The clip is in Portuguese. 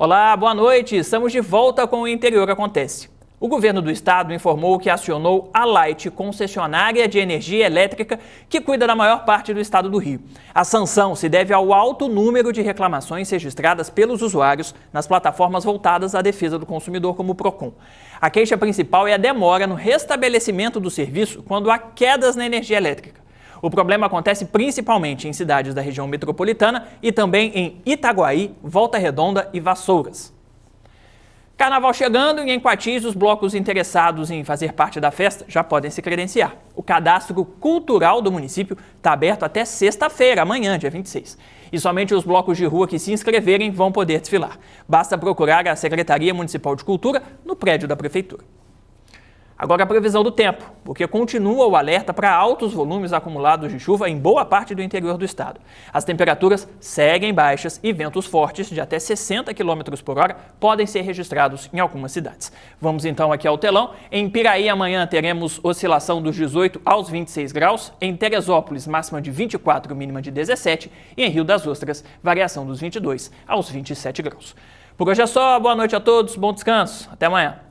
Olá, boa noite. Estamos de volta com o Interior Acontece. O governo do estado informou que acionou a Light, concessionária de energia elétrica que cuida da maior parte do estado do Rio. A sanção se deve ao alto número de reclamações registradas pelos usuários nas plataformas voltadas à defesa do consumidor, como o Procon. A queixa principal é a demora no restabelecimento do serviço quando há quedas na energia elétrica. O problema acontece principalmente em cidades da região metropolitana e também em Itaguaí, Volta Redonda e Vassouras. Carnaval chegando e em Quatis os blocos interessados em fazer parte da festa já podem se credenciar. O cadastro cultural do município está aberto até sexta-feira, amanhã, dia 26. E somente os blocos de rua que se inscreverem vão poder desfilar. Basta procurar a Secretaria Municipal de Cultura no prédio da Prefeitura. Agora a previsão do tempo, porque continua o alerta para altos volumes acumulados de chuva em boa parte do interior do estado. As temperaturas seguem baixas e ventos fortes de até 60 km por hora podem ser registrados em algumas cidades. Vamos então aqui ao telão. Em Piraí, amanhã teremos oscilação dos 18 aos 26 graus. Em Teresópolis, máxima de 24, mínima de 17. E em Rio das Ostras, variação dos 22 aos 27 graus. Por hoje é só. Boa noite a todos, bom descanso. Até amanhã.